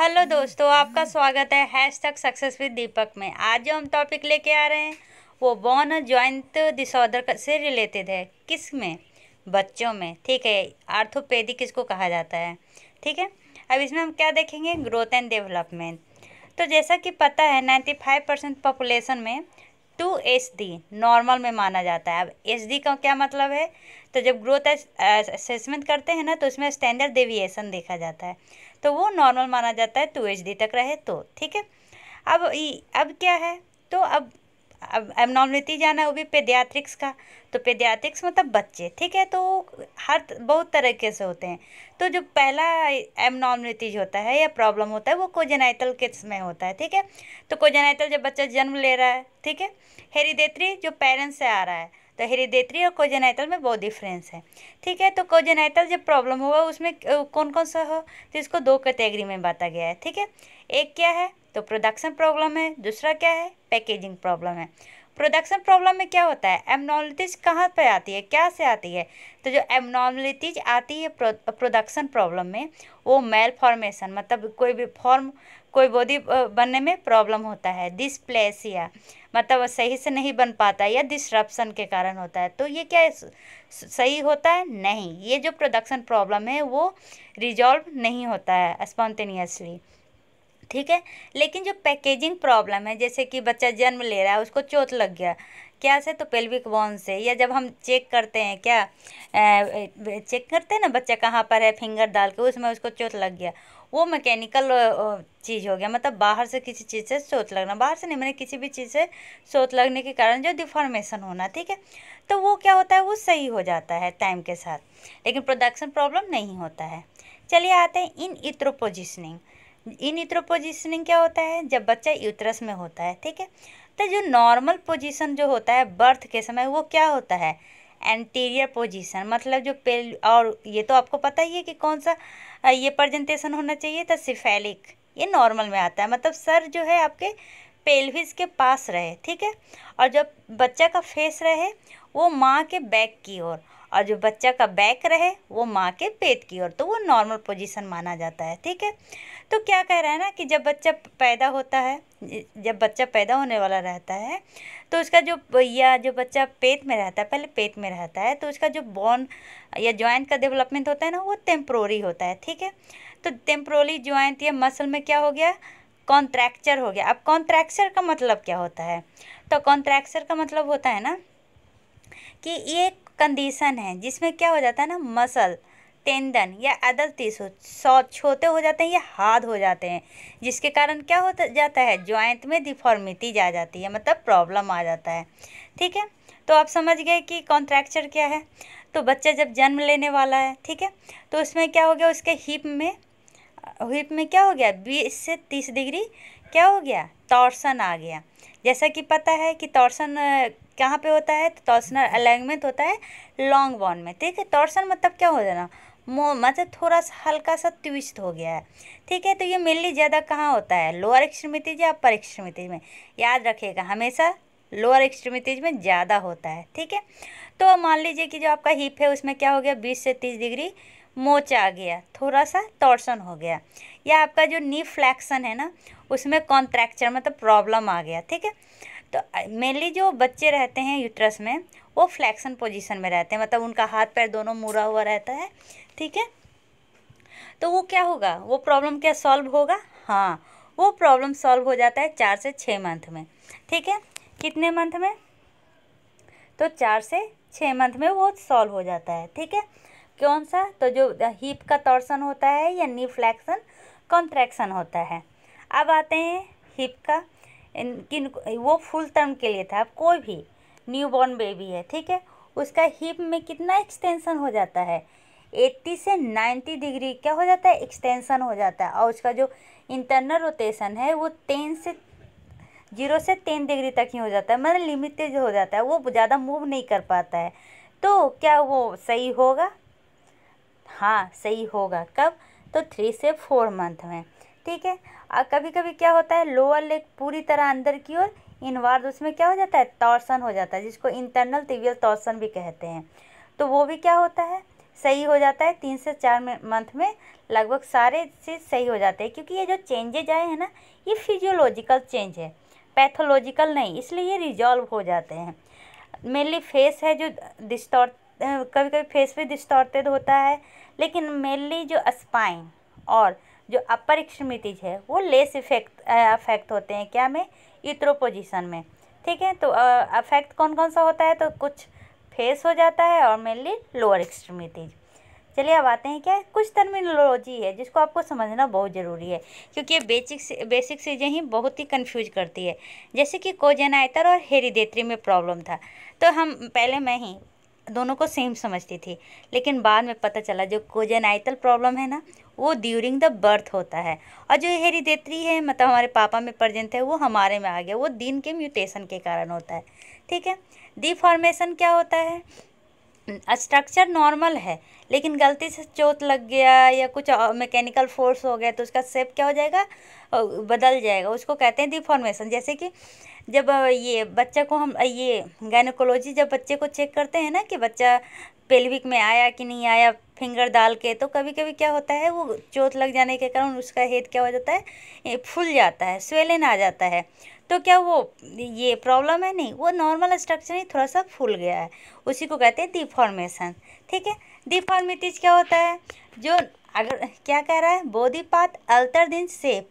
hello दोस्तों आपका स्वागत है हैश तक सक्सेस विद दीपक में आज जो हम टॉपिक लेके आ रहे हैं वो बॉन ज्वाइंट डिसऑर्डर से रिलेटेड है किस में बच्चों में ठीक है आर्थोपेडिक किसको कहा जाता है ठीक है अब इसमें हम क्या देखेंगे ग्रोथ एंड डेवलपमेंट तो जैसा कि पता है नाइन्टी फाइव परसेंट पॉपुलेशन में टू एच डी नॉर्मल में माना जाता है अब एच डी का क्या मतलब है तो जब ग्रोथ असेसमेंट करते हैं ना तो उसमें स्टैंडर्ड डेविएशन देखा जाता है तो वो नॉर्मल माना जाता है टू एच डी तक रहे तो ठीक है अब अब क्या है तो अब अब एबनॉर्मलिटी जाना है वो भी पेडियाट्रिक्स का तो पेडियाट्रिक्स मतलब बच्चे ठीक है तो हर बहुत तरीके से होते हैं तो जो पहला एबनॉर्मलिटीज होता है या प्रॉब्लम होता है वो कोजेनाइटल किड्स में होता है ठीक है तो कोजेनाइटल जब बच्चा जन्म ले रहा है ठीक है हेरिडेटरी जो पेरेंट्स से आ रहा है तो हेरिडेटरी और कोजेनाइटल में बहुत डिफरेंस है ठीक है तो कोजेनाइटल जब प्रॉब्लम होगा उसमें कौन कौन सा हो तो इसको दो कैटेगरी में बांटा गया है ठीक है एक क्या है तो प्रोडक्शन प्रॉब्लम है दूसरा क्या है पैकेजिंग प्रॉब्लम है प्रोडक्शन प्रॉब्लम में क्या होता है एबनॉर्मलिटीज कहाँ पर आती है क्या से आती है तो जो एबनॉर्मलिटीज आती है प्रोडक्शन प्रॉब्लम में वो मेल फॉर्मेशन मतलब कोई भी फॉर्म कोई बॉडी बनने में प्रॉब्लम होता है डिसप्लेसिया मतलब सही से नहीं बन पाता या डिस्ट्रप्सन के कारण होता है तो ये क्या सही होता है नहीं ये जो प्रोडक्शन प्रॉब्लम है वो रिजॉल्व नहीं होता है स्पॉन्टेनियसली ठीक है लेकिन जो पैकेजिंग प्रॉब्लम है जैसे कि बच्चा जन्म ले रहा है उसको चोट लग गया क्या से तो पेल्विक बोन से या जब हम चेक करते हैं क्या चेक करते हैं ना बच्चा कहाँ पर है फिंगर डाल के उसमें उसको चोट लग गया वो मैकेनिकल चीज़ हो गया मतलब बाहर से किसी चीज़ से चोट लगना बाहर से नहीं मैंने किसी भी चीज़ से चोट लगने के कारण जो डिफॉर्मेशन होना ठीक है तो वो क्या होता है वो सही हो जाता है टाइम के साथ लेकिन प्रोडक्शन प्रॉब्लम नहीं होता है चलिए आते हैं इन इत्रो पोजिशनिंग इन इत्रो पोजिशनिंग क्या होता है जब बच्चा यूट्रस में होता है ठीक है तो जो नॉर्मल पोजीशन जो होता है बर्थ के समय वो क्या होता है एंटीरियर पोजीशन मतलब जो पेल और ये तो आपको पता ही है कि कौन सा ये प्रजेंटेशन होना चाहिए था सिफेलिक ये नॉर्मल में आता है मतलब सर जो है आपके पेल्विस के पास रहे ठीक है और जब बच्चा का फेस रहे वो माँ के बैक की ओर और जो बच्चा का बैक रहे वो माँ के पेट की ओर तो वो नॉर्मल पोजीशन माना जाता है ठीक है तो क्या कह रहा है ना कि जब बच्चा पैदा होता है जब बच्चा पैदा होने वाला रहता है तो उसका जो या जो बच्चा पेट में रहता है पहले पेट में रहता है तो उसका जो बॉन या ज्वाइंट का डेवलपमेंट होता है ना वो टेम्प्रोरी होता है ठीक है तो टेम्प्रोरी ज्वाइंट या मसल में क्या हो गया कॉन्ट्रैक्चर हो गया अब कॉन्ट्रैक्चर का मतलब क्या होता है तो कॉन्ट्रैक्चर का मतलब होता है ना कि ये कंडीशन है जिसमें क्या हो जाता है ना मसल टेंडन या अदर टिश्यू छोटे हो जाते हैं या हार्ड हो जाते हैं जिसके कारण क्या हो जाता है ज्वाइंट में डिफॉर्मिटी जा जाती है मतलब प्रॉब्लम आ जाता है ठीक है तो आप समझ गए कि कॉन्ट्रैक्चर क्या है तो बच्चा जब जन्म लेने वाला है ठीक है तो उसमें क्या हो गया उसके हिप में हिप में क्या हो गया बीस से तीस डिग्री क्या हो गया टॉर्सन आ गया जैसा कि पता है कि टॉर्सन कहाँ पे होता है तो टॉर्सनल अलाइनमेंट होता है लॉन्ग बॉन में ठीक है टॉर्सन मतलब क्या हो जाना मो मतलब थोड़ा सा हल्का सा ट्विस्ट हो गया है ठीक है तो ये मेनली ज़्यादा कहाँ होता है लोअर एक्सट्रीमिटीज या अपर एक्सट्रीमिटीज में याद रखिएगा हमेशा लोअर एक्सट्रीमिटीज में ज़्यादा होता है ठीक है तो मान लीजिए कि जो आपका हिप है उसमें क्या हो गया बीस से तीस डिग्री मोच आ गया थोड़ा सा टॉर्सन हो गया या आपका जो नी फ्लैक्सन है ना उसमें कॉन्ट्रैक्चर मतलब प्रॉब्लम आ गया ठीक है तो मेनली जो बच्चे रहते हैं यूट्रस में वो फ्लैक्सन पोजीशन में रहते हैं मतलब उनका हाथ पैर दोनों मुड़ा हुआ रहता है ठीक है तो वो क्या होगा वो प्रॉब्लम क्या सॉल्व होगा हाँ वो प्रॉब्लम सॉल्व हो जाता है चार से छः मंथ में ठीक है कितने मंथ में तो चार से छः मंथ में वो सॉल्व हो जाता है ठीक है कौन सा तो जो हीप का टॉर्सन होता है या नी फ्लैक्सन कॉन्ट्रैक्शन होता है अब आते हैं हिप का किन वो फुल टर्म के लिए था कोई भी न्यू बॉर्न बेबी है ठीक है उसका हिप में कितना एक्सटेंसन हो जाता है 80 से 90 डिग्री क्या हो जाता है एक्सटेंसन हो जाता है और उसका जो इंटरनल रोटेशन है वो टेन से जीरो से टेन डिग्री तक ही हो जाता है मतलब लिमिटेड हो जाता है वो ज़्यादा मूव नहीं कर पाता है तो क्या वो सही होगा हाँ सही होगा कब तो थ्री से फोर मंथ में ठीक है और कभी कभी क्या होता है लोअर लेग पूरी तरह अंदर की ओर इनवार्ड उसमें क्या हो जाता है टॉर्सन हो जाता है जिसको इंटरनल टिवियल टॉर्सन भी कहते हैं तो वो भी क्या होता है सही हो जाता है तीन से चार मंथ में लगभग सारे चीज़ सही हो जाते हैं क्योंकि ये जो चेंजेज आए हैं ना ये फिजियोलॉजिकल चेंज है पैथोलॉजिकल नहीं इसलिए ये रिजॉल्व हो जाते हैं मेनली फेस है जो डिस्टोर कभी कभी फेस भी डिस्टोर्टेड होता है लेकिन मेनली जो स्पाइन और जो अपर एक्सट्रीमिटीज है वो लेस इफेक्ट अफेक्ट होते हैं क्या में इत्रो पोजिशन में ठीक है तो अफेक्ट कौन कौन सा होता है तो कुछ फेस हो जाता है और मेनली लोअर एक्सट्रीमिटीज चलिए अब आते हैं क्या कुछ टर्मिनोलॉजी है जिसको आपको समझना बहुत ज़रूरी है क्योंकि ये बेसिक बेसिक चीज़ें ही बहुत ही कन्फ्यूज करती है जैसे कि कोजेनाइटर और हेरिडेटरी में प्रॉब्लम था तो हम पहले मैं ही दोनों को सेम समझती थी लेकिन बाद में पता चला जो कोजेनाइटल प्रॉब्लम है ना वो ड्यूरिंग द बर्थ होता है और जो हेरिडेटरी है मतलब हमारे पापा में प्रजेंट है वो हमारे में आ गया वो दिन के म्यूटेशन के कारण होता है ठीक है डिफॉर्मेशन क्या होता है स्ट्रक्चर नॉर्मल है लेकिन गलती से चोट लग गया या कुछ मैकेनिकल फोर्स हो गया तो उसका सेप क्या हो जाएगा बदल जाएगा उसको कहते हैं डिफॉर्मेशन जैसे कि जब ये बच्चा को हम ये गायनोकोलॉजी जब बच्चे को चेक करते हैं ना कि बच्चा पेल्विक में आया कि नहीं आया फिंगर डाल के तो कभी कभी क्या होता है वो चोट लग जाने के कारण उसका हेड क्या हो जाता है फूल जाता है स्वेलन आ जाता है तो क्या वो ये प्रॉब्लम है नहीं वो नॉर्मल स्ट्रक्चर ही थोड़ा सा फूल गया है उसी को कहते हैं डिफॉर्मेशन ठीक है डिफॉर्मिटीज क्या होता है जो अगर क्या कह रहा है body part alter in shape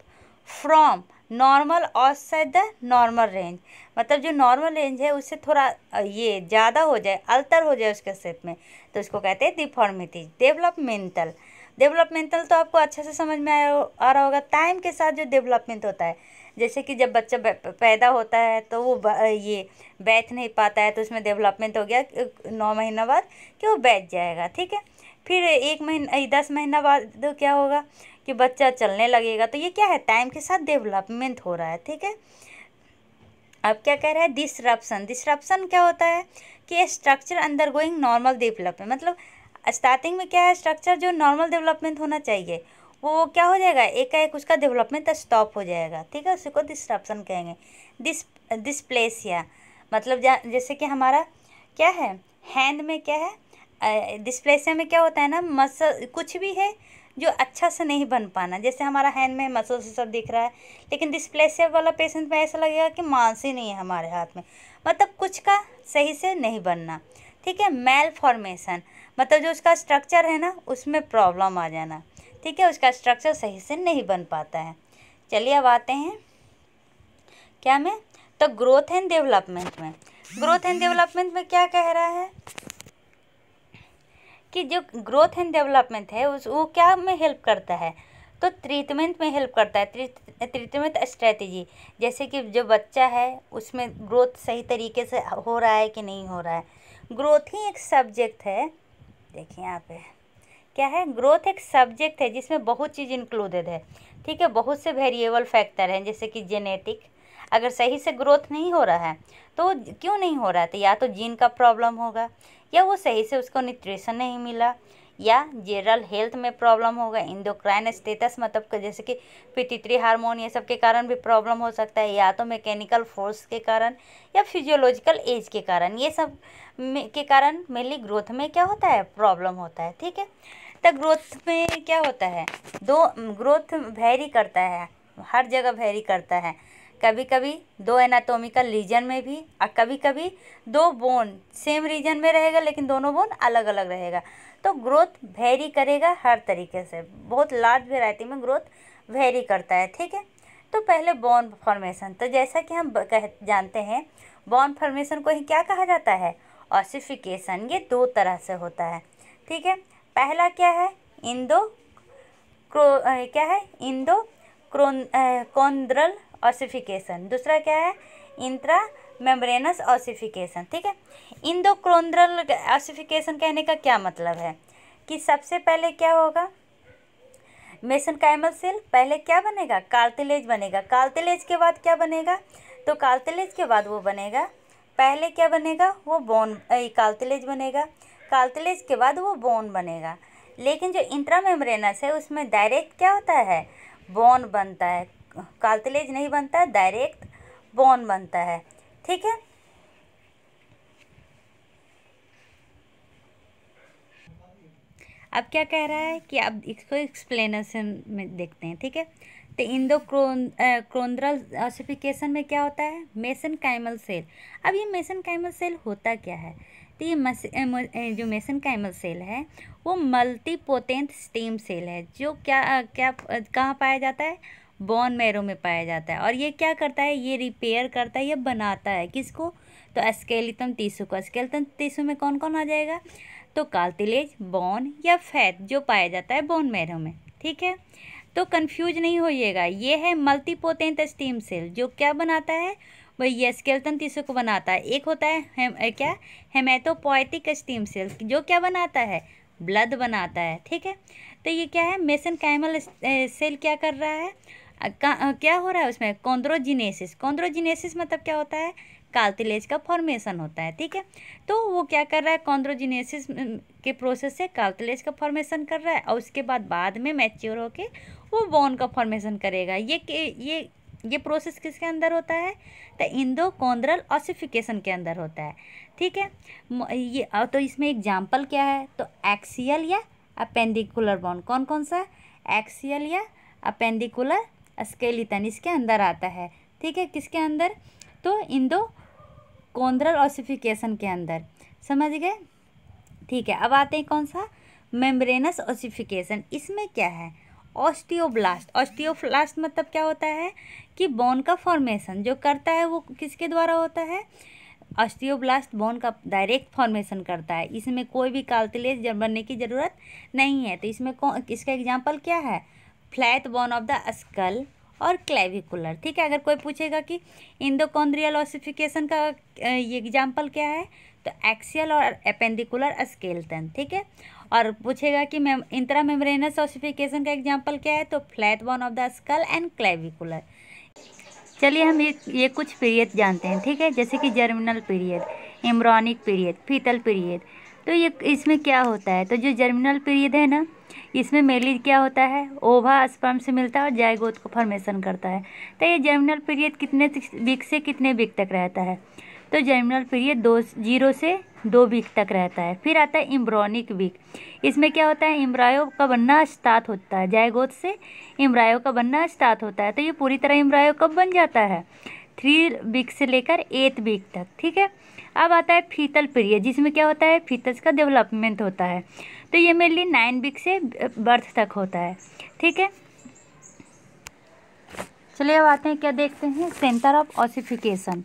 from normal outside the normal range मतलब जो नॉर्मल रेंज है उससे थोड़ा ये ज़्यादा हो जाए अल्टर हो जाए उसके सेप में तो उसको कहते हैं डिफॉर्मिटीज डेवलपमेंटल डेवलपमेंटल तो आपको अच्छे से समझ में आ रहा होगा टाइम के साथ जो डेवलपमेंट होता है जैसे कि जब बच्चा पैदा होता है तो वो ये बैठ नहीं पाता है तो उसमें डेवलपमेंट हो गया नौ महीना बाद कि वो बैठ जाएगा ठीक है फिर एक महीना दस महीना बाद तो क्या होगा कि बच्चा चलने लगेगा तो ये क्या है टाइम के साथ डेवलपमेंट हो रहा है ठीक है अब क्या कह रहा है डिसरप्शन डिसरप्सन क्या होता है कि structure undergoing normal development मतलब स्टार्टिंग में क्या है स्ट्रक्चर जो नॉर्मल डेवलपमेंट होना चाहिए वो क्या हो जाएगा एक एक उसका डेवलपमेंट स्टॉप हो जाएगा ठीक है उसी को डिस्ट्रप्सन कहेंगे डिस या मतलब जैसे कि हमारा क्या है हैंड में क्या है डिस्प्लेसिया में क्या होता है ना मसल कुछ भी है जो अच्छा से नहीं बन पाना जैसे हमारा हैंड में मसल से सब दिख रहा है लेकिन डिस्प्लेसिया वाला पेशेंट में ऐसा लगेगा कि मांस ही नहीं है हमारे हाथ में मतलब कुछ का सही से नहीं बनना ठीक है मेल फॉर्मेशन मतलब जो उसका स्ट्रक्चर है ना उसमें प्रॉब्लम आ जाना ठीक है उसका स्ट्रक्चर सही से नहीं बन पाता है चलिए अब आते हैं क्या तो में तो ग्रोथ एंड डेवलपमेंट में ग्रोथ एंड डेवलपमेंट में क्या कह रहा है कि जो ग्रोथ एंड डेवलपमेंट है उस वो क्या में हेल्प करता है तो ट्रीटमेंट में हेल्प करता है ट्रीटमेंट स्ट्रेटजी जैसे कि जो बच्चा है उसमें ग्रोथ सही तरीके से हो रहा है कि नहीं हो रहा है ग्रोथ ही एक सब्जेक्ट है देखिए यहाँ पे क्या है ग्रोथ एक सब्जेक्ट है जिसमें बहुत चीज़ इंक्लूडेड है ठीक है बहुत से वेरिएबल फैक्टर हैं जैसे कि जेनेटिक अगर सही से ग्रोथ नहीं हो रहा है तो क्यों नहीं हो रहा है तो या तो जीन का प्रॉब्लम होगा या वो सही से उसको न्यूट्रिशन नहीं मिला या जनरल हेल्थ में प्रॉब्लम होगा इंडोक्राइन स्टेटस मतलब जैसे कि पितित्री हार्मोन ये सब के कारण भी प्रॉब्लम हो सकता है या तो मैकेनिकल फोर्स के कारण या फिजियोलॉजिकल एज के कारण ये सब के कारण मेनली ग्रोथ में क्या होता है प्रॉब्लम होता है ठीक है तो ग्रोथ में क्या होता है दो ग्रोथ वेरी करता है हर जगह वेरी करता है कभी कभी दो एनाटोमिकल रीजन में भी और कभी कभी दो बोन सेम रीजन में रहेगा लेकिन दोनों बोन अलग अलग रहेगा तो ग्रोथ वेरी करेगा हर तरीके से बहुत लार्ज वेराइटी में ग्रोथ वेरी करता है ठीक है तो पहले बॉन फॉर्मेशन तो जैसा कि हम कह जानते हैं बॉन फॉर्मेशन को ही क्या कहा जाता है ऑसिफिकेशन ये दो तरह से होता है ठीक है पहला क्या है इंदो क्रो क्या है इंदो क्रोन कोंद्रल ऑसिफिकेशन दूसरा क्या है इंत्रा मेम्ब्रेनस ऑसिफिकेशन ठीक है इंदो क्रोंद्रल ऑसिफिकेशन कहने का क्या मतलब है कि सबसे पहले क्या होगा मेसन कैमल सेल पहले क्या बनेगा कार्तिलेज बनेगा कार्तिलेज के बाद क्या बनेगा तो कार्तिलेज के बाद वो बनेगा पहले क्या बनेगा वो बोन कार्तिलेज बनेगा कार्टिलेज के बाद वो बोन बनेगा लेकिन जो मेम्ब्रेनस है उसमें डायरेक्ट क्या होता है बोन बनता है कार्टिलेज नहीं बनता डायरेक्ट बोन बनता है ठीक है अब क्या कह रहा है कि अब इसको एक्सप्लेनेशन में देखते हैं ठीक है तो इंडो क्रोन क्रोन्द्रल ऑसिफिकेशन में क्या होता है मेसन कैमल सेल अब ये मेसन काइमल सेल होता क्या है ती मस eh, eh, जो मेसन कैमल सेल है वो मल्टीपोटेंट स्टीम सेल है जो क्या क्या कहाँ पाया जाता है बॉन मैरो में पाया जाता है और ये क्या करता है ये रिपेयर करता है या बनाता है किसको तो स्केलितम टिशू को स्केलितम टीसू में कौन कौन आ जाएगा तो काल्तिलेज बॉन या फैट जो पाया जाता है बोन मैरो में ठीक है तो कंफ्यूज नहीं होइएगा ये है मल्टीपोटेंट स्टीम सेल जो क्या बनाता है वही स्केल्टन टिश्यू को बनाता है एक होता है हेम, क्या हेमेटोपोइटिक स्टीम सेल जो क्या बनाता है ब्लड बनाता है ठीक है तो ये क्या है मेसन कैमल सेल क्या कर रहा है क्या हो रहा है उसमें कॉन्द्रोजिनेसिस कॉन्द्रोजिनेसिस मतलब क्या होता है काल्तिलेज का फॉर्मेशन होता है ठीक है तो वो क्या कर रहा है कॉन्ड्रोजिनेसिस के प्रोसेस से काल्तिलेज का फॉर्मेशन कर रहा है और उसके बाद बाद में मैच्योर होके वो बोन का फॉर्मेशन करेगा ये ये ये प्रोसेस किसके अंदर होता है तो इंदो कोंद्रल ऑसिफिकेशन के अंदर होता है ठीक है ये तो इसमें एग्जाम्पल क्या है तो एक्सियल या अपेंडिकुलर बोन कौन कौन सा एक्सियल या अपेंडिकुलर स्केलिटन इसके अंदर आता है ठीक है किसके अंदर तो इंदो कॉन्ड्रल ऑसिफिकेशन के अंदर समझ गए ठीक है अब आते हैं कौन सा मेम्ब्रेनस ऑसिफिकेशन इसमें क्या है ऑस्टियोब्लास्ट ऑस्टियोब्लास्ट मतलब क्या होता है कि बोन का फॉर्मेशन जो करता है वो किसके द्वारा होता है ऑस्टियोब्लास्ट बोन का डायरेक्ट फॉर्मेशन करता है इसमें कोई भी काल्तिलेज बनने की ज़रूरत नहीं है तो इसमें कौन इसका एग्जाम्पल क्या है flat bone of the skull और क्लेविकुलर ठीक है अगर कोई पूछेगा कि इंडोकोंड्रियल ऑसिफिकेशन का ये एग्जाम्पल क्या है तो एक्सियल और एपेंडिकुलर स्केलटन ठीक है और पूछेगा कि मेम इंतरा मेमरेनस ऑसिफिकेशन का एग्जाम्पल क्या है तो flat bone of the skull and clavicular चलिए हम ये ये कुछ पीरियड जानते हैं ठीक है जैसे कि germinal period embryonic period fetal period तो ये इसमें क्या होता है तो जो जर्मिनल पीरियड है ना इसमें मेलिज क्या होता है ओभा स्पर्म से मिलता है और जायगोद को फॉर्मेशन करता है तो ये जर्मिनल पीरियड कितने वीक से कितने वीक तक रहता है तो जर्मिनल पीरियड दो जीरो से दो वीक तक रहता है फिर आता है इम्ब्रॉनिक वीक इसमें क्या होता है इम्ब्रायो का बनना स्टार्ट होता है जायगोद से इम्ब्रायो का बनना स्टार्ट होता है तो ये पूरी तरह इम्ब्रायो कब बन जाता है थ्री वीक से लेकर एट वीक तक ठीक है अब आता है फीतल पीरियड जिसमें क्या होता है फीतस का डेवलपमेंट होता है तो ये मेनली नाइन वीक से बर्थ तक होता है ठीक है चलिए अब आते हैं क्या देखते हैं सेंटर ऑफ ऑसिफिकेशन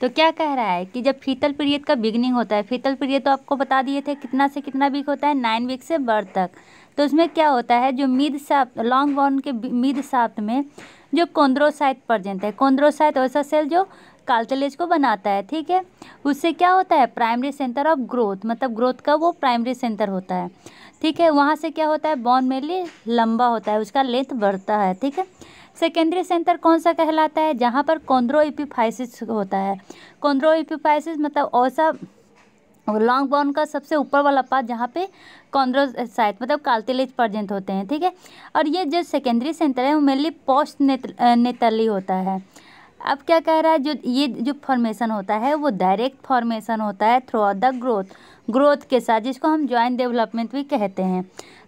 तो क्या कह रहा है कि जब फीतल पीरियड का बिगनिंग होता है फीतल पीरियड तो आपको बता दिए थे कितना से कितना वीक होता है नाइन वीक से बर्थ तक तो उसमें क्या होता है जो मिद साफ लॉन्ग बॉर्न के मिद साफ में जो कोन्द्रोसाइट प्रजेंट है कोंद्रोसाइट वैसा सेल जो कालतलेज को बनाता है ठीक है उससे क्या होता है प्राइमरी सेंटर ऑफ ग्रोथ मतलब ग्रोथ का वो प्राइमरी सेंटर होता है ठीक है वहाँ से क्या होता है बॉन मेनली लंबा होता है उसका लेंथ बढ़ता है ठीक है सेकेंडरी सेंटर कौन सा कहलाता है जहाँ पर कॉन्ड्रो होता है कॉन्ड्रो एपिफाइसिस मतलब ऐसा लॉन्ग बॉन का सबसे ऊपर वाला पार्ट जहाँ पे कॉन्ड्रोसाइट मतलब काल्तिलेज प्रजेंट होते हैं ठीक है और ये जो सेकेंडरी सेंटर है वो मेनली पोस्ट नेतली होता है अब क्या कह रहा है जो ये जो फॉर्मेशन होता है वो डायरेक्ट फॉर्मेशन होता है throughout the growth growth के साथ जिसको हम ज्वाइंट डेवलपमेंट भी कहते हैं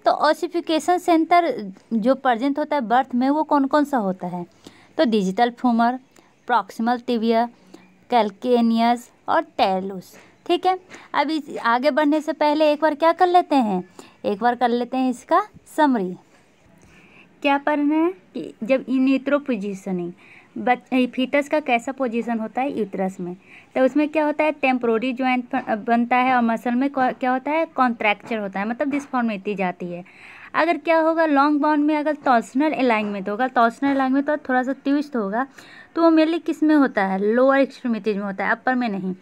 तो ऑसिफिकेशन सेंटर जो प्रजेंट होता है बर्थ में वो कौन कौन सा होता है तो distal femur proximal tibia calcaneus और टैलुस ठीक है अब इस आगे बढ़ने से पहले एक बार क्या कर लेते हैं एक बार कर लेते हैं इसका समरी क्या पढ़ना है कि जब इन पोजिशनिंग बच फीटस का कैसा पोजीशन होता है यूट्रस में तो उसमें क्या होता है टेम्प्रोरी ज्वाइंट बनता है और मसल में क्या होता है कॉन्ट्रैक्चर होता है मतलब डिस्फॉर्मिटी जाती है अगर क्या होगा लॉन्ग बाउंड में अगर टॉसनल अलाइनमेंट होगा टॉसनल अलाइनमेंट तो थोड़ा सा ट्विस्ट होगा तो वो मेनली किस में होता है लोअर एक्सट्रीमिटीज में होता है अपर में नहीं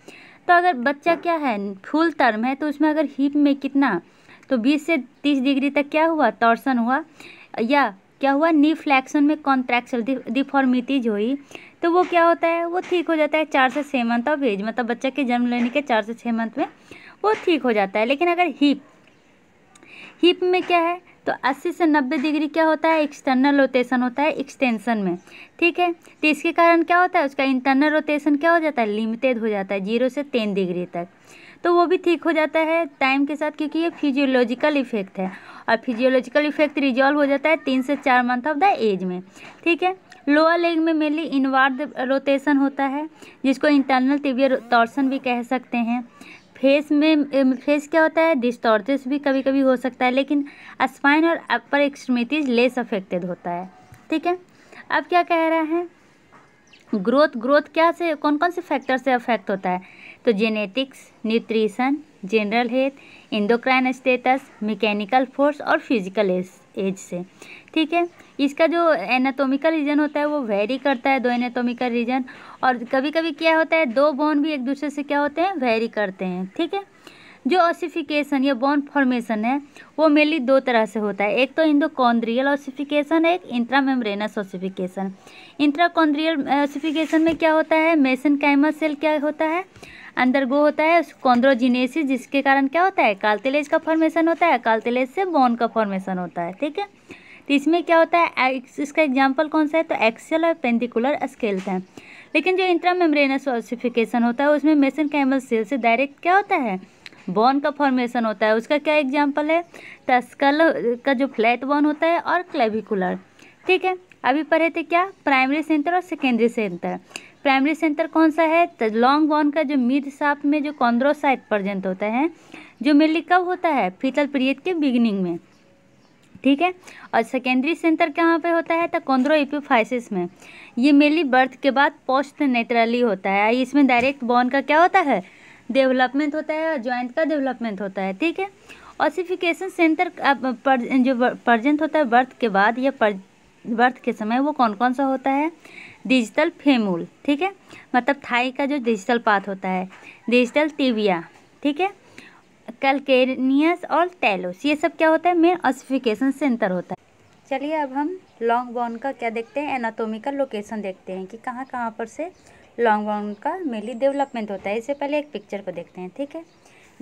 तो अगर बच्चा क्या है फुल टर्म है तो उसमें अगर हिप में कितना तो 20 से 30 डिग्री तक क्या हुआ टॉर्सन हुआ या क्या हुआ नी फ्लैक्सन में कॉन्ट्रैक्चर डिफॉर्मिटीज हुई तो वो क्या होता है वो ठीक हो जाता है चार से छः मंथ ऑफ एज मतलब बच्चे के जन्म लेने के चार से छः मंथ में वो ठीक हो जाता है लेकिन अगर हिप हिप में क्या है तो 80 से 90 डिग्री क्या होता है एक्सटर्नल रोटेशन होता है एक्सटेंशन में ठीक है तो इसके कारण क्या होता है उसका इंटरनल रोटेशन क्या हो जाता है लिमिटेड हो जाता है जीरो से टेन डिग्री तक तो वो भी ठीक हो जाता है टाइम के साथ क्योंकि ये फिजियोलॉजिकल इफेक्ट है और फिजियोलॉजिकल इफेक्ट रिजॉल्व हो जाता है तीन से चार मंथ ऑफ द एज में ठीक है लोअर लेग में मेनली इनवार्ड रोटेशन होता है जिसको इंटरनल टिबियर टॉर्सन भी कह सकते हैं फेस में फेस क्या होता है डिस्टॉर्जेस भी कभी कभी हो सकता है लेकिन स्पाइन और अपर एक्सट्रीमिटीज लेस अफेक्टेड होता है ठीक है अब क्या कह रहा है ग्रोथ ग्रोथ क्या से कौन कौन से फैक्टर से अफेक्ट होता है तो genetics nutrition general health endocrine status mechanical force और फिजिकल एज से ठीक है इसका जो एनाटोमिकल रीजन होता है वो वेरी करता है दो एनाटोमिकल रीजन और कभी कभी क्या होता है दो बोन भी एक दूसरे से क्या होते हैं वेरी करते हैं ठीक है जो ऑसिफिकेशन या बोन फॉर्मेशन है वो मेनली दो तरह से होता है एक तो इंडोकॉन्ड्रियल ऑसिफिकेशन एक इंट्रामेम्ब्रेनस ऑसिफिकेशन इंट्राकॉन्ड्रियल ऑसिफिकेशन में क्या होता है मेसन सेल क्या होता है अंडरगो होता है कॉन्द्रोजिनेसिस जिसके कारण क्या होता है कालतेलेज का फॉर्मेशन होता है कालतेलेज से बोन का फॉर्मेशन होता है ठीक है तो इसमें क्या होता है इसका एग्जाम्पल कौन सा है तो एक्सेल और पेंटिकुलर स्केल है लेकिन जो इंट्रा मेम्ब्रेनस ऑसिफिकेशन होता है उसमें मेसन कैमल सेल से डायरेक्ट क्या होता है बॉन का फॉर्मेशन होता है उसका क्या एग्जाम्पल है स्कल का जो फ्लैट बोन होता है और क्लेविकुलर ठीक है अभी पढ़े थे क्या प्राइमरी सेंटर और सेकेंडरी सेंटर प्राइमरी सेंटर कौन सा है तो लॉन्ग बॉन का जो मिड साफ में जो कॉन्द्रोसाइट पर्जेंट होता है जो मेनली कब होता है फीतल पीरियड के बिगिनिंग में ठीक है और सेकेंडरी सेंटर कहाँ पे होता है तो इपोफाइसिस में ये मेनली बर्थ के बाद पोस्ट नेचुरली होता है इसमें डायरेक्ट बॉन का क्या होता है डेवलपमेंट होता है और ज्वाइंट का डेवलपमेंट होता है ठीक है ऑसिफिकेशन सेंटर जो प्रजेंट होता है बर्थ के बाद या बर्थ के समय वो कौन कौन सा होता है डिजिटल फेमूल ठीक है मतलब थाई का जो डिजिटल पाथ होता है डिजिटल टिबिया ठीक है कैलकेनियस और टेलोस ये सब क्या होता है मेन ऑसिफिकेशन सेंटर होता है चलिए अब हम लॉन्ग बॉन का क्या देखते हैं एनाटोमिकल लोकेशन देखते हैं कि कहाँ कहाँ पर से लॉन्ग बॉन का मेली डेवलपमेंट होता है इससे पहले एक पिक्चर को देखते हैं ठीक है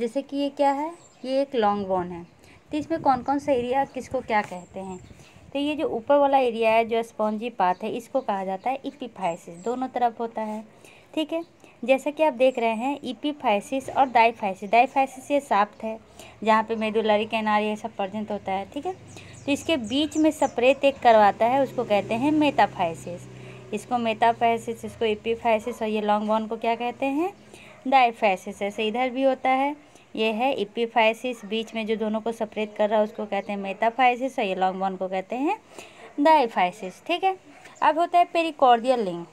जैसे कि ये क्या है ये एक लॉन्ग बॉन है तो इसमें कौन कौन सा एरिया किसको क्या कहते हैं तो ये जो ऊपर वाला एरिया है जो स्पॉन्जी पात है इसको कहा जाता है इपीफाइसिस दोनों तरफ होता है ठीक है जैसा कि आप देख रहे हैं इपीफाइसिस और डाइफाइसिस डाइफाइसिस ये साफ्ट है जहाँ पे मेडुलरी कैनाल ये सब प्रजेंट होता है ठीक है तो इसके बीच में स्प्रे एक करवाता है उसको कहते हैं मेटाफाइसिस इसको मेटाफाइसिस इसको इपीफाइसिस और ये लॉन्ग बॉन को क्या कहते हैं डाइफाइसिस ऐसे इधर भी होता है ये है इपीफाइसिस बीच में जो दोनों को सपरेट कर रहा है उसको कहते हैं मेटाफाइसिस और ये लॉन्ग बॉन को कहते हैं डाइफाइसिस ठीक है अब होता है पेरिकॉर्डियल लिंग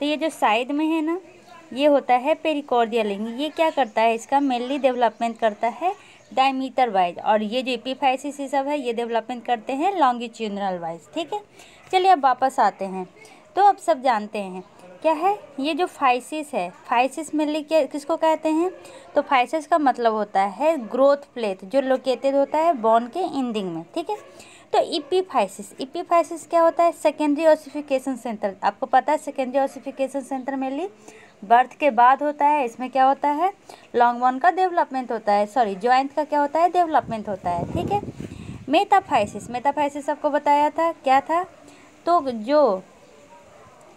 तो ये जो साइड में है ना ये होता है पेरिकॉर्डियल लिंग ये क्या करता है इसका मेनली डेवलपमेंट करता है डायमीटर वाइज और ये जो इपिफाइसिस सब है ये डेवलपमेंट करते हैं लॉन्गिट्यूडनल वाइज ठीक है चलिए अब वापस आते हैं तो अब सब जानते हैं क्या है ये जो फाइसिस है फाइसिस मेनली के किसको कहते हैं तो फाइसिस का मतलब होता है ग्रोथ प्लेट जो लोकेटेड होता है बॉन के इंडिंग में ठीक है तो इपीफाइसिस इपीफाइसिस क्या होता है सेकेंडरी ऑसिफिकेशन सेंटर आपको पता है secondary ossification centre mainly birth के बाद होता है इसमें क्या होता है लॉन्ग बॉन का डेवलपमेंट होता है सॉरी ज्वाइंट का क्या होता है डेवलपमेंट होता है ठीक है मेटाफाइसिस मेटाफाइसिस आपको बताया था क्या था तो जो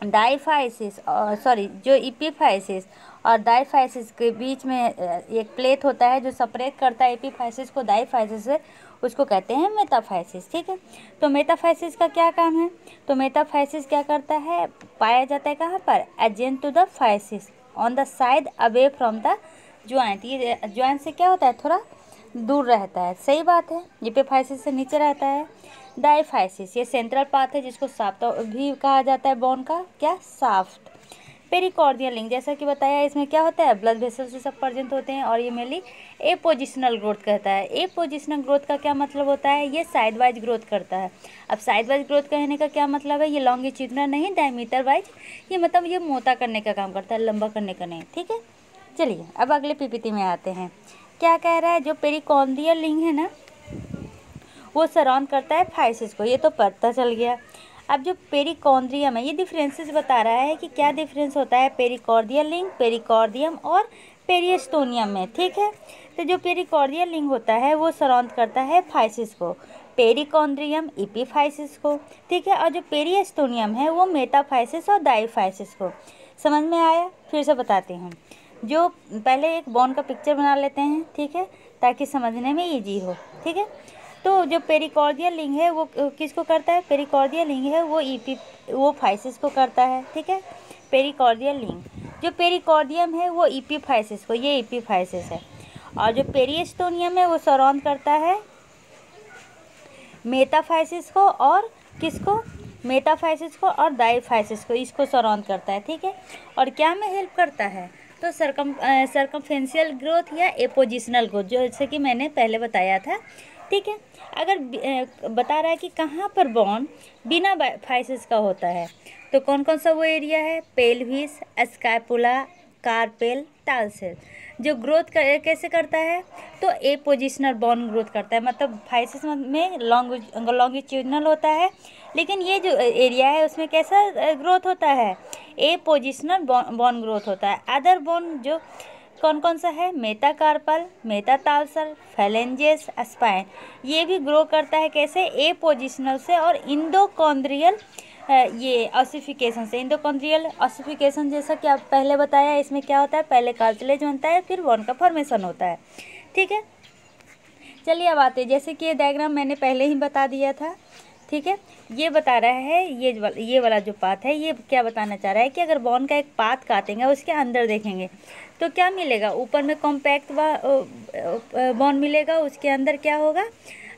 डाइफाइसिस और सॉरी जो इपीफाइसिस और डाइफाइसिस के बीच में एक प्लेट होता है जो सेपरेट करता है एपीफाइसिस को डाइफाइसिस से उसको कहते हैं मेटाफाइसिस ठीक है तो मेटाफाइसिस का क्या काम है तो मेटाफाइसिस क्या करता है पाया जाता है कहाँ पर adjacent to the physis on the side away from the joint ये ज्वाइंट से क्या होता है थोड़ा दूर रहता है सही बात है इपेफाइसिस से नीचे रहता है डाइफाइसिस ये सेंट्रल पाथ है जिसको साफ्ट भी कहा जाता है बोन का क्या साफ्ट पेरिकॉर्डियल लिंग जैसा कि बताया इसमें क्या होता है ब्लड वेसल्स से सब प्रजेंट होते हैं और ये मेनली ए पोजिशनल ग्रोथ कहता है ए पोजिशनल ग्रोथ का क्या मतलब होता है ये साइड वाइज ग्रोथ करता है अब साइड वाइज ग्रोथ कहने का क्या मतलब है ये लॉन्गिट्यूडनल नहीं डायमीटर वाइज ये मतलब ये मोटा करने का काम करता है लंबा करने का नहीं ठीक है चलिए अब अगले पीपीटी में आते हैं क्या कह रहा है जो पेरिकॉर्डियल लिंग है ना वो सराउंड करता है फाइसिस को ये तो पता चल गया अब जो पेरिकॉन्ड्रियम है ये डिफरेंसेस बता रहा है कि क्या डिफरेंस होता है पेरिकॉर्डियल लिंग पेरिकॉर्डियम और पेरियस्टोनियम में ठीक है तो जो पेरिकॉर्डियल लिंग होता है वो सराउंड करता है फाइसिस को पेरिकॉन्ड्रियम इपीफाइसिस को ठीक है और जो पेरियस्टोनियम है वो मेटाफाइसिस और डाइफाइसिस को समझ में आया फिर से बताते हैं जो पहले एक बोन का पिक्चर बना लेते हैं ठीक है ताकि समझने में ईजी हो ठीक है तो जो पेरिकॉर्डियल लिंग है वो किसको करता है पेरिकॉर्डियल लिंग है वो ईपी वो फाइसिस को करता है ठीक है पेरिकॉर्डियल लिंग जो पेरिकॉर्डियम है वो फाइसिस को ये ईपीफाइसिस है और जो पेरिएस्टोनियम है वो सरौन करता है मेटाफाइसिस को और किसको मेटाफाइसिस को और डाइफाइसिस को इसको सरौन करता है ठीक है और क्या में हेल्प करता है तो सरकम सरकमफेंशियल ग्रोथ या एपोजिशनल ग्रोथ जैसे कि मैंने पहले बताया था ठीक है अगर बता रहा है कि कहाँ पर बॉन बिना फाइसिस का होता है तो कौन कौन सा वो एरिया है पेलविस एस्काइपुला कारपेल टालसेल जो ग्रोथ कर, कैसे करता है तो ए पोजिशनल बॉन ग्रोथ करता है मतलब फाइसिस में लॉन्ग लॉन्गिट्यूडनल होता है लेकिन ये जो एरिया है उसमें कैसा ग्रोथ होता है ए पोजिशनल बॉन ग्रोथ होता है अदर बॉन जो कौन कौन सा है कार्पल मेता तालसल फैलेंजेस स्पाइन ये भी ग्रो करता है कैसे ए पोजिशनल से और इंडोकॉन्ड्रियल ये ऑसिफिकेशन से इंडोकॉन्ड्रियल ऑसिफिकेशन जैसा कि आप पहले बताया इसमें क्या होता है पहले कार्टिलेज बनता है फिर वन का फॉर्मेशन होता है ठीक है चलिए अब आते हैं जैसे कि ये डायग्राम मैंने पहले ही बता दिया था ठीक है ये बता रहा है ये ये वाला जो पात है ये क्या बताना चाह रहा है कि अगर बॉन का एक पात काटेंगे उसके अंदर देखेंगे तो क्या मिलेगा ऊपर में कॉम्पैक्ट बॉन मिलेगा उसके अंदर क्या होगा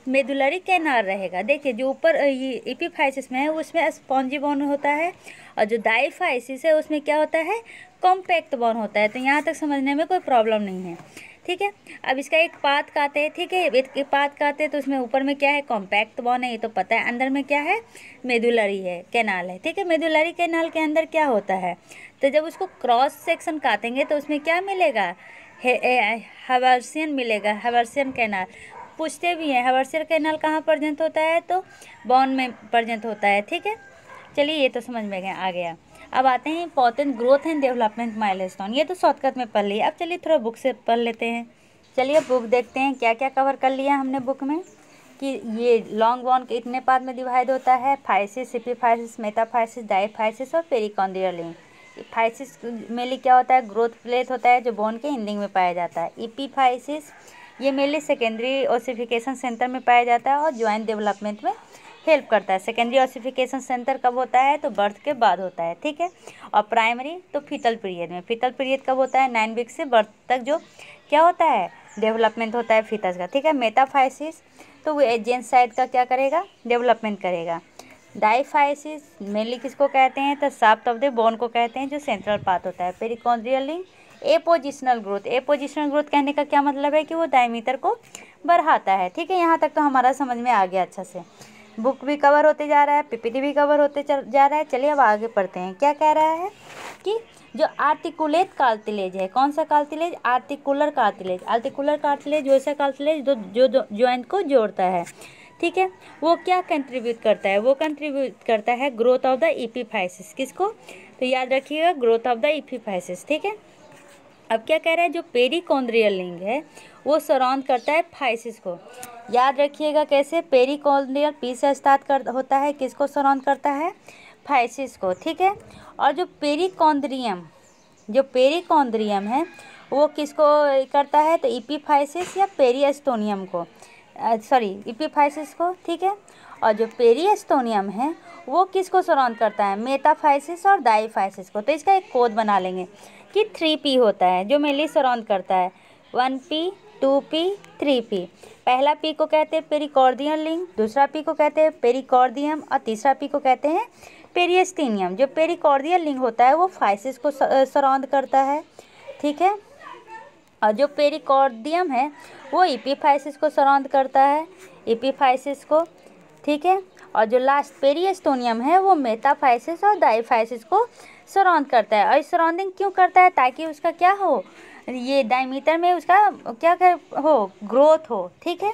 मेदुलरी कैनार रहेगा देखिए जो ऊपर ये इपीफाइसिस में है उसमें स्पॉन्जी बॉन होता है और जो डाइफाइसिस है उसमें क्या होता है कॉम्पैक्ट बॉन होता है तो यहाँ तक समझने में कोई प्रॉब्लम नहीं है ठीक है अब इसका एक पात काते हैं ठीक है एक पात काते तो उसमें ऊपर में क्या है कॉम्पैक्ट बॉन है ये तो पता है अंदर में क्या है मेदुलरी है कैनाल है ठीक है मेदुलरी कैनाल के अंदर क्या होता है तो जब उसको क्रॉस सेक्शन काटेंगे तो उसमें क्या मिलेगा हवर्सियन मिलेगा हवर्सियन कैनाल पूछते भी हैं हवर्सियन कैनाल कहाँ प्रजेंट होता है तो बॉन में प्रजेंट होता है ठीक है चलिए ये तो समझ में गया आ गया अब आते हैं important growth and development milestone ये तो शॉर्टकट में पढ़ लिया अब चलिए थोड़ा बुक से पढ़ लेते हैं चलिए बुक देखते हैं क्या क्या कवर कर लिया हमने बुक में कि ये लॉन्ग बॉन के इतने पाद में डिवाइड होता है फाइसिस फाइसिस मेटाफाइसिस डाइफाइसिस और पेरिकॉन्डियलिंग फाइसिस मेले क्या होता है ग्रोथ प्लेट होता है जो बोन के एंडिंग में पाया जाता है इपीफाइसिस ये मेले सेकेंडरी ओसिफिकेशन सेंटर में पाया जाता है और ज्वाइंट डेवलपमेंट में हेल्प करता है सेकेंडरी ऑसिफिकेशन सेंटर कब होता है तो बर्थ के बाद होता है ठीक है और प्राइमरी तो फीतल पीरियड में फीतल पीरियड कब होता है नाइन वीक से बर्थ तक जो क्या होता है डेवलपमेंट होता है फीटस का ठीक है मेटाफाइसिस तो वो एजेंट साइड का क्या करेगा डेवलपमेंट करेगा डाइफाइसिस मेनली किसको कहते हैं तो साफ्ट ऑफ द बोन को कहते हैं जो सेंट्रल पार्ट होता है perichondrial ring appositional growth appositional growth कहने का क्या मतलब है कि वो डायमीटर को बढ़ाता है ठीक है यहाँ तक तो हमारा समझ में आ गया अच्छा से बुक भी कवर होते जा रहा है पीपीटी भी कवर होते जा रहा है चलिए अब आगे पढ़ते हैं क्या कह रहा है कि जो आर्टिकुलेट कार्टिलेज है कौन सा cartilage articular cartilage articular cartilage वैसा कार्टिलेज जो जो ज्वाइंट को जोड़ता है ठीक है वो क्या कंट्रीब्यूट करता है वो कंट्रीब्यूट करता है ग्रोथ ऑफ द ईपीफाइसिस किसको तो याद रखिएगा ग्रोथ ऑफ द ईपीफाइसिस ठीक है अब क्या कह रहा है जो पेरिकॉन्ड्रियल लिंग है वो सराउंड करता है फाइसिस को याद रखिएगा कैसे पेरिकॉन्ड्रियल पी से स्टार्ट कर होता है किसको सराउंड करता है फाइसिस को ठीक है और जो पेरिकॉन्ड्रियम जो पेरिकॉन्ड्रियम है वो किसको करता है तो इपीफाइसिस या पेरीएस्टोनियम को सॉरी इपीफाइसिस को ठीक है और जो पेरीएस्टोनियम है वो किसको सराउंड करता है मेटाफाइसिस और डाईफाइसिस को तो इसका एक कोड बना लेंगे कि थ्री पी होता है जो मेनली सरौंद करता है one P two P three P पहला पी को कहते हैं पेरिकॉर्डियम लिंग दूसरा पी को कहते हैं पेरिकॉर्डियम और तीसरा पी को कहते हैं पेरियस्टीनियम जो पेरिकॉर्डियल लिंग होता है वो फाइसिस को सरौंद करता है ठीक है और जो पेरिकॉर्डियम है वो इपीफाइसिस को सरौंद करता है इपीफाइसिस को ठीक है और जो लास्ट पेरियस्टोनियम है वो मेटाफाइसिस और डाइफाइसिस को सराउंड करता है और सराउंडिंग क्यों करता है ताकि उसका क्या हो ये डायमीटर में उसका क्या कर हो ग्रोथ हो ठीक है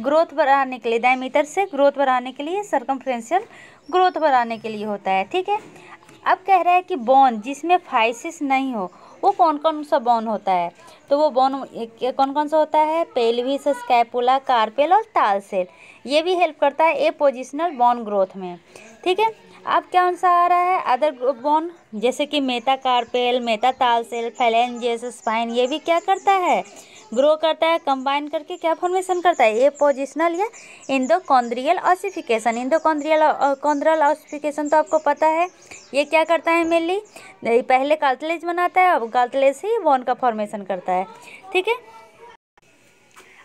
ग्रोथ बढ़ाने के लिए डायमीटर से ग्रोथ बढ़ाने के लिए सरकमफ्रेंशियल ग्रोथ बढ़ाने के लिए होता है ठीक है अब कह रहा है कि बॉन जिसमें फाइसिस नहीं हो वो कौन कौन सा बॉन होता है तो वो बॉन कौन कौन सा होता है पेलविस स्कैपुला कार्पेल और तालसेल ये भी हेल्प करता है ए पोजिशनल बॉन ग्रोथ में ठीक है अब क्या आंसर आ रहा है अदर ग्रुप बोन जैसे कि metacarpal metatarsal phalanges spine ये भी क्या करता है ग्रो करता है कंबाइन करके क्या फॉर्मेशन करता है ये पोजिशनल या इंदो कॉन्द्रियल ऑसिफिकेशन इंदो कॉन्द्रियल कॉन्द्रल ऑसिफिकेशन तो आपको पता है ये क्या करता है मेनली पहले काल्तलेज बनाता है अब काल्तलेज ही बोन का फॉर्मेशन करता है ठीक है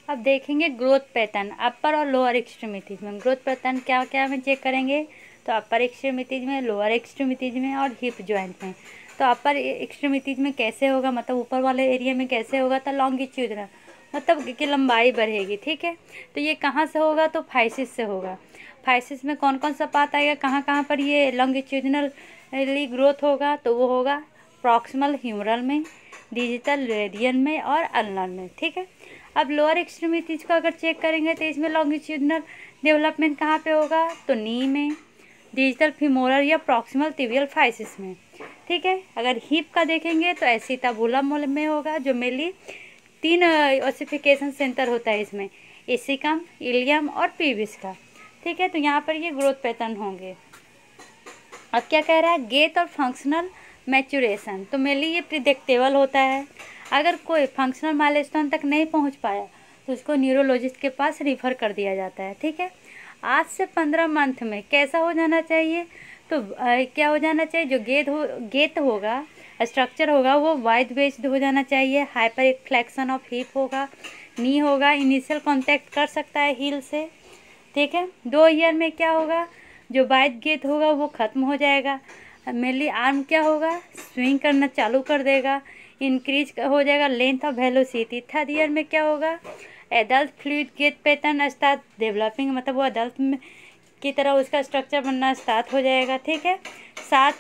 अब देखेंगे ग्रोथ पैटर्न अपर और लोअर एक्सट्रीमिटीज में ग्रोथ पैटर्न क्या क्या हमें चेक करेंगे तो अपर एक्सट्रीमिटीज में लोअर एक्सट्रीमिटीज में और हिप ज्वाइंट में तो अपर एक्सट्रीमिटीज में कैसे होगा मतलब ऊपर वाले एरिया में कैसे होगा तो लॉन्गिट्यूडनल मतलब कि लंबाई बढ़ेगी ठीक है तो ये कहाँ से होगा तो फाइसिस से होगा फाइसिस में कौन कौन सा पात आएगा कहाँ कहाँ पर ये लॉन्गिट्यूडनली ग्रोथ होगा तो वो होगा प्रॉक्सिमल ह्यूमरल में डिजिटल रेडियन में और अनलन में ठीक है अब लोअर एक्सट्रीमिटीज को अगर चेक करेंगे तो इसमें लॉन्गिट्यूडनल डेवलपमेंट कहाँ पे होगा तो नी में डिजिटल फिमोलर या प्रॉक्सिमल टिबियल फाइसिस में ठीक है अगर हिप का देखेंगे तो ऐसी मोल में होगा जो मेनली तीन ओसिफिकेशन सेंटर होता है इसमें एसिकम इलियम और पीविस का ठीक है तो यहाँ पर ये ग्रोथ पैटर्न होंगे अब क्या कह रहा है गेट और फंक्शनल मैचुरेशन तो मेनली ये प्रिडिक्टेबल होता है अगर कोई फंक्शनल माइलस्टोन तक नहीं पहुँच पाया तो उसको न्यूरोलॉजिस्ट के पास रिफ़र कर दिया जाता है ठीक है आज से पंद्रह मंथ में कैसा हो जाना चाहिए तो आ, क्या हो जाना चाहिए जो गेद हो गेत होगा स्ट्रक्चर होगा वो वाइड बेस्ड हो जाना चाहिए हाइपर एक फ्लैक्सन ऑफ हिप होगा नी होगा इनिशियल कॉन्टैक्ट कर सकता है हील से ठीक है दो ईयर में क्या होगा जो वाइड गेत होगा वो ख़त्म हो जाएगा मेनली आर्म क्या होगा स्विंग करना चालू कर देगा इंक्रीज हो जाएगा length of velocity third year में क्या होगा adult fluid gait pattern start developing मतलब वो अडल्ट की तरह उसका स्ट्रक्चर बनना स्टार्ट हो जाएगा ठीक है सात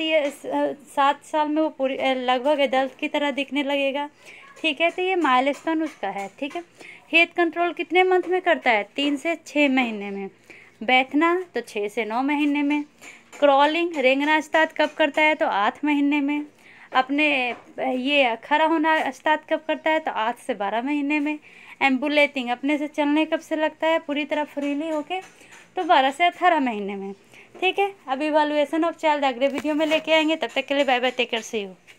सात साल में वो पूरी लगभग एडल्ट की तरह दिखने लगेगा ठीक है तो ये माइलस्टोन उसका है ठीक है हेड कंट्रोल कितने मंथ में करता है तीन से छः महीने में बैठना तो छः से नौ महीने में क्रॉलिंग रेंगना स्टार्ट कब करता है तो आठ महीने में अपने ये खड़ा होना स्टार्ट कब करता है तो आठ से बारह महीने में एम्बुलेटिंग अपने से चलने कब से लगता है पूरी तरह फ्रीली होके तो बारह से अठारह महीने में ठीक है अब इवेलुएसन ऑफ चाइल्ड अगले वीडियो में लेके आएंगे तब तक के लिए bye bye take care see you